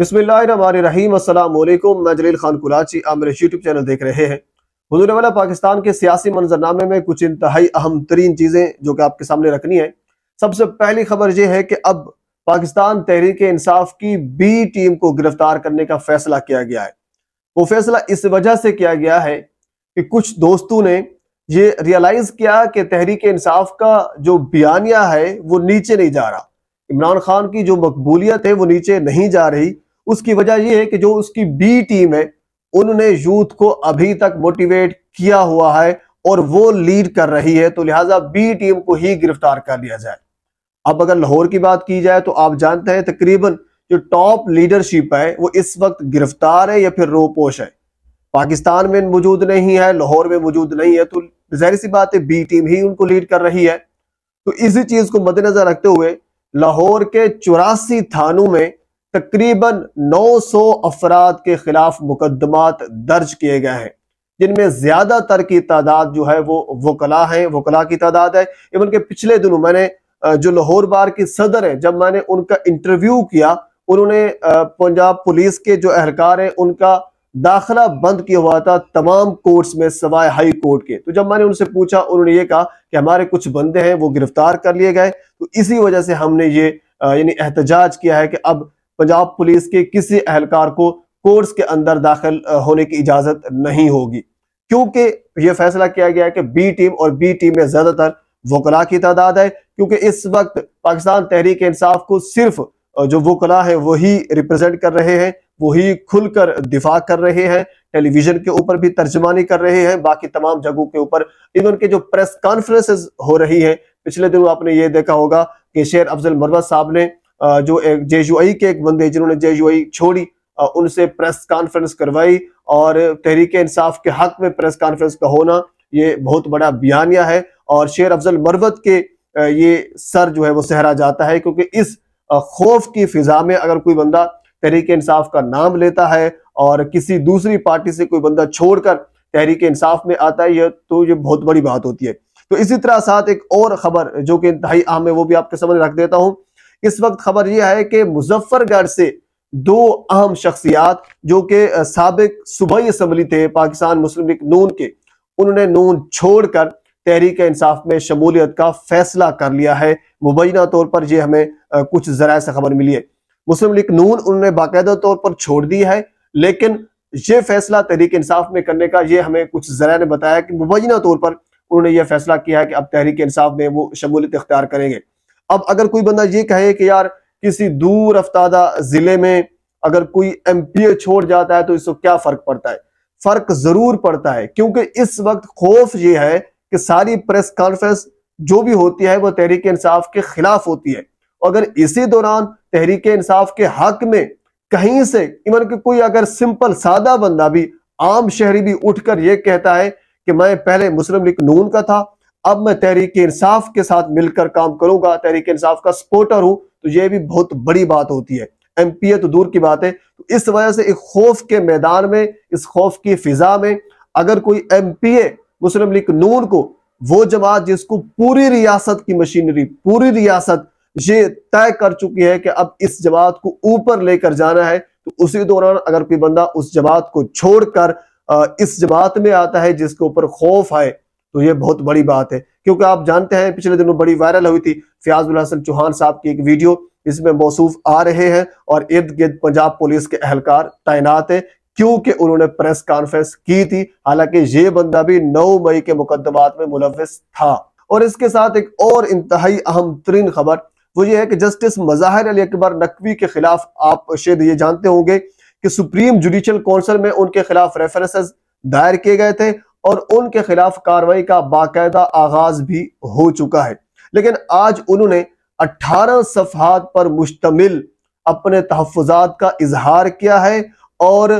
बिस्मिल्लाम असलम मैं जलील खान कुलाची आप मेरे यूट्यूब चैनल देख रहे हैं हजूर वाला पाकिस्तान के सियासी मंजरनामे में कुछ इंतहाई अहम तरीन चीज़ें जो कि आपके सामने रखनी है सबसे पहली खबर यह है कि अब पाकिस्तान तहरीक इंसाफ की बी टीम को गिरफ्तार करने का फैसला किया गया है वो फैसला इस वजह से किया गया है कि कुछ दोस्तों ने ये रियलाइज किया कि तहरीक इंसाफ का जो बयानिया है वो नीचे नहीं जा रहा इमरान खान की जो मकबूलियत है वो नीचे नहीं जा रही उसकी वजह यह है कि जो उसकी बी टीम है उन्होंने यूथ को अभी तक मोटिवेट किया हुआ है और वो लीड कर रही है तो लिहाजा बी टीम को ही गिरफ्तार कर लिया जाए अब अगर लाहौर की बात की जाए तो आप जानते हैं तकरीबन जो टॉप लीडरशिप है वो इस वक्त गिरफ्तार है या फिर रोपोश है पाकिस्तान में मौजूद नहीं है लाहौर में मौजूद नहीं है तो जहर सी बात है बी टीम ही उनको लीड कर रही है तो इसी चीज को मद्देनजर रखते हुए लाहौर के चौरासी थानों में तकरीबन 900 अफराद के खिलाफ मुकदमात दर्ज किए गए हैं जिनमें ज़्यादातर की तादाद जो है वो वकला है वकला की तादाद है इवन के पिछले दिनों मैंने जो लाहौर बार की सदर है जब मैंने उनका इंटरव्यू किया उन्होंने पंजाब पुलिस के जो एहलकार हैं उनका दाखला बंद किया हुआ था तमाम कोर्ट्स में सवाए हाई कोर्ट के तो जब मैंने उनसे पूछा उन्होंने ये कहा कि हमारे कुछ बंदे हैं वो गिरफ्तार कर लिए गए तो इसी वजह से हमने ये यानी एहतजाज किया है कि अब पंजाब पुलिस के किसी अहलकार को कोर्स के अंदर दाखिल होने की इजाजत नहीं होगी क्योंकि यह फैसला किया गया है कि बी टीम और बी टीम में ज्यादातर वकला की तादाद है क्योंकि इस वक्त पाकिस्तान तहरीक इंसाफ को सिर्फ जो वकला है वही रिप्रेजेंट कर रहे हैं वही खुलकर दिफा कर रहे हैं टेलीविजन के ऊपर भी तर्जमानी कर रहे हैं बाकी तमाम जगहों के ऊपर इवन के जो प्रेस कॉन्फ्रेंसेस हो रही है पिछले दिनों आपने ये देखा होगा कि शेर अफजल मरवत साहब ने जो एक आई के एक बंदे जिन्होंने आई छोड़ी उनसे प्रेस कॉन्फ्रेंस करवाई और तहरीक इंसाफ के हक में प्रेस कॉन्फ्रेंस का होना ये बहुत बड़ा बयानिया है और शेर अफजल मरवत के ये सर जो है वो सहरा जाता है क्योंकि इस खौफ की फिजा में अगर कोई बंदा तहरीक इंसाफ का नाम लेता है और किसी दूसरी पार्टी से कोई बंदा छोड़कर तहरीक इंसाफ में आता है यह तो ये बहुत बड़ी बात होती है तो इसी तरह साथ एक और खबर जो कि इंतहाई अहम है वो भी आपके सामने रख देता हूँ इस वक्त खबर यह है कि मुजफ्फरगढ़ से दो अहम शख्सियात जो कि सबक सूबाई असम्बली थे पाकिस्तान मुस्लिम लीग नून के उन्होंने नून छोड़कर तहरीक इंसाफ में शमूलियत का फैसला कर लिया है मुबैना तौर पर यह हमें कुछ जरा से खबर मिली है मुस्लिम लीग नून उन्होंने बाकायदा तौर पर छोड़ दी है लेकिन ये फैसला तहरीक इंसाफ में करने का ये हमें कुछ जरा ने बताया कि मुबैना तौर पर उन्होंने यह फैसला किया है कि अब तहरीक इंसाफ में वो शमूलियत इख्तियार करेंगे अब अगर कोई बंदा ये कहे कि यार किसी दूर अफ्तादा जिले में अगर कोई एमपीए छोड़ जाता है तो इसको क्या फर्क पड़ता है फर्क जरूर पड़ता है क्योंकि इस वक्त खौफ ये है कि सारी प्रेस कॉन्फ्रेंस जो भी होती है वो तहरीक इंसाफ के खिलाफ होती है अगर इसी दौरान तहरीक इंसाफ के हक में कहीं से इवन कि कोई अगर सिंपल सादा बंदा भी आम शहरी भी उठकर यह कहता है कि मैं पहले मुस्लिम लीग नून का था अब मैं तहरीक इंसाफ के साथ मिलकर काम करूंगा तहरीक इंसाफ का सपोर्टर हूं तो यह भी बहुत बड़ी बात होती है एम पी तो दूर की बात है तो इस वजह से एक खौफ के मैदान में इस खौफ की फिजा में अगर कोई एम पी मुस्लिम लीग नून को वो जमात जिसको पूरी रियासत की मशीनरी पूरी रियासत ये तय कर चुकी है कि अब इस जमात को ऊपर लेकर जाना है तो उसी दौरान अगर कोई बंदा उस जमात को छोड़कर इस जमात में आता है जिसके ऊपर खौफ है तो ये बहुत बड़ी बात है क्योंकि आप जानते हैं पिछले दिनों बड़ी वायरल हुई थी फयाजुल हसन चौहान साहब की एक वीडियो इसमें मौसूफ आ रहे हैं और इर्द गिर्द पंजाब पुलिस के अहलकार तैनात है क्योंकि उन्होंने प्रेस कॉन्फ्रेंस की थी हालांकि ये बंदा भी 9 मई के मुकदमात में मुलविस था और इसके साथ एक और इंतहाई अहम तरीन खबर वो ये है कि जस्टिस मजाहिर अली अकबर नकवी के खिलाफ आप शेद ये जानते होंगे कि सुप्रीम जुडिशल काउंसिल में उनके खिलाफ रेफरेंसेस दायर किए गए थे और उनके खिलाफ कार्रवाई का बाकायदा आगाज भी हो चुका है लेकिन आज उन्होंने 18 सफहत पर मुश्तमिल अपने तहफात का इजहार किया है और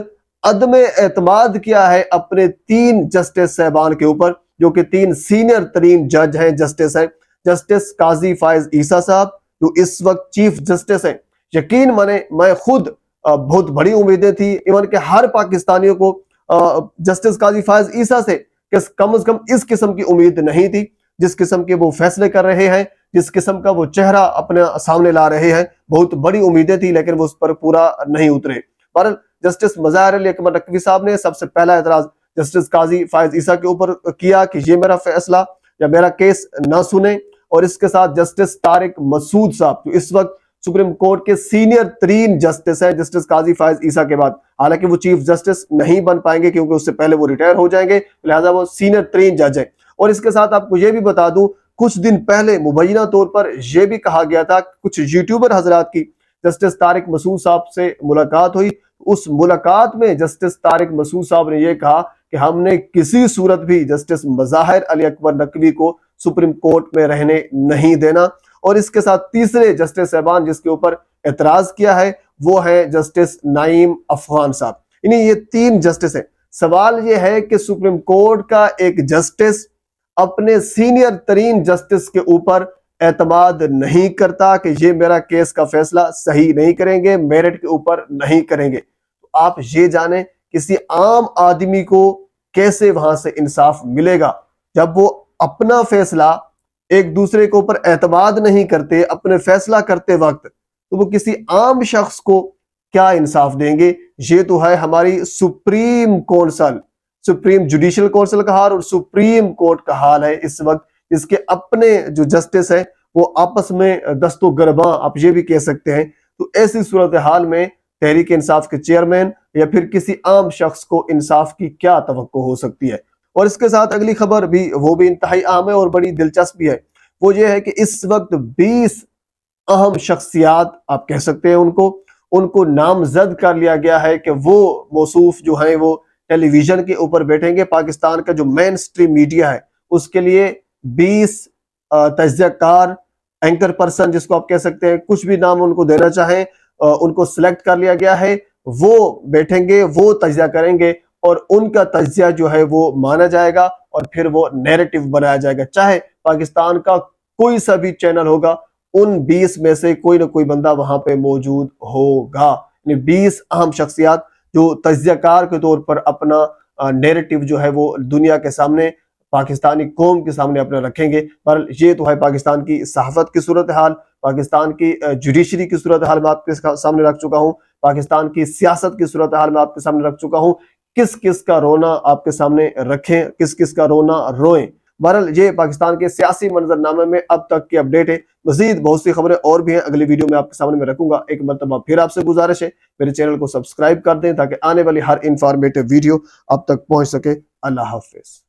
अदम एतमाद किया है अपने तीन जस्टिस साहबान के ऊपर जो कि तीन सीनियर तरीन जज हैं जस्टिस हैं जस्टिस काजी फायज ईसा साहब जो इस वक्त चीफ जस्टिस हैं यकीन माने मैं खुद बहुत बड़ी उम्मीदें थी इवन के हर पाकिस्तानियों को जस्टिस काजी फायज ईसा से कि कम अज कम इस किस्म की उम्मीद नहीं थी जिस किस्म के वो फैसले कर रहे हैं जिस किस्म का वो चेहरा अपने सामने ला रहे हैं बहुत बड़ी उम्मीदें थी लेकिन वो उस पर पूरा नहीं उतरे पर जस्टिस मजाहर अली अकबर नकवी साहब ने सबसे पहला एतराज जस्टिस काजी फायज ईसा के ऊपर किया कि ये मेरा फैसला या मेरा केस ना सुने और इसके साथ जस्टिस तारिक मसूद साहब जो इस वक्त सुप्रीम कोर्ट के सीनियर तीन जस्टिस हैं जस्टिस काजी फायज ईसा के बाद हालांकि वो चीफ जस्टिस नहीं बन पाएंगे क्योंकि उससे पहले वो रिटायर हो जाएंगे लिहाजा वो सीनियर तीन जज है और इसके साथ आपको ये भी बता दूं कुछ दिन पहले मुबैना तौर पर यह भी कहा गया था कुछ यूट्यूबर हजरात की जस्टिस तारिक मसूद साहब से मुलाकात हुई उस मुलाकात में जस्टिस तारिक मसूद साहब ने यह कहा कि हमने किसी सूरत भी जस्टिस मजाहिर अली अकबर नकवी को सुप्रीम कोर्ट में रहने नहीं देना और इसके साथ तीसरे जस्टिस सहबान जिसके ऊपर एतराज किया है वो है जस्टिस नाइम अफगान साहब यानी ये तीन जस्टिस हैं सवाल ये है कि सुप्रीम कोर्ट का एक जस्टिस अपने सीनियर तरीन जस्टिस के ऊपर एतमाद नहीं करता कि ये मेरा केस का फैसला सही नहीं करेंगे मेरिट के ऊपर नहीं करेंगे तो आप ये जाने किसी आम आदमी को कैसे वहां से इंसाफ मिलेगा जब वो अपना फैसला एक दूसरे के ऊपर एतमाद नहीं करते अपने फैसला करते वक्त तो वो किसी आम शख्स को क्या इंसाफ देंगे ये तो है हमारी supreme council supreme judicial council का हाल और सुप्रीम कोर्ट का हाल है इस वक्त इसके अपने जो जस्टिस है वो आपस में दस्तो गरबा आप ये भी कह सकते हैं तो ऐसी सूरत हाल में तहरीक इंसाफ के चेयरमैन या फिर किसी आम शख्स को इंसाफ की क्या तो हो सकती है और इसके साथ अगली खबर भी वो भी इंतहाई आम है और बड़ी दिलचस्प भी है वो ये है कि इस वक्त 20 अहम शख्सियात आप कह सकते हैं उनको उनको नामजद कर लिया गया है कि वो मौसू जो है वो टेलीविजन के ऊपर बैठेंगे पाकिस्तान का जो मेन स्ट्रीम मीडिया है उसके लिए बीस तजयकार एंकर पर्सन जिसको आप कह सकते हैं कुछ भी नाम उनको देना चाहें उनको सिलेक्ट कर लिया गया है वो बैठेंगे वो तजिया करेंगे और उनका तजिया जो है वो माना जाएगा और फिर वो नैरेटिव बनाया जाएगा चाहे पाकिस्तान का कोई सा भी चैनल होगा उन 20 में से कोई ना कोई बंदा वहां पे मौजूद होगा यानी 20 अहम शख्सियत जो तजियाकार के तौर पर अपना नेरेटिव जो है वो दुनिया के सामने पाकिस्तानी कौम के सामने अपना रखेंगे पर ये तो है पाकिस्तान की सहाफत की सूरत हाल पाकिस्तान की जुडिशरी की सूरत हाल मैं आपके सामने रख चुका हूँ पाकिस्तान की सियासत की सूरत हाल मैं आपके सामने रख चुका हूँ किस किस का रोना आपके सामने रखें किस किस का रोना रोएं बहरल ये पाकिस्तान के सियासी मंजरनामे में अब तक की अपडेट है मजीद बहुत सी खबरें और भी हैं अगली वीडियो में आपके सामने में रखूंगा एक मरतबा फिर आपसे गुजारिश है मेरे चैनल को सब्सक्राइब कर दें ताकि आने वाली हर इंफॉर्मेटिव वीडियो अब तक पहुंच सके अल्लाह हाफिज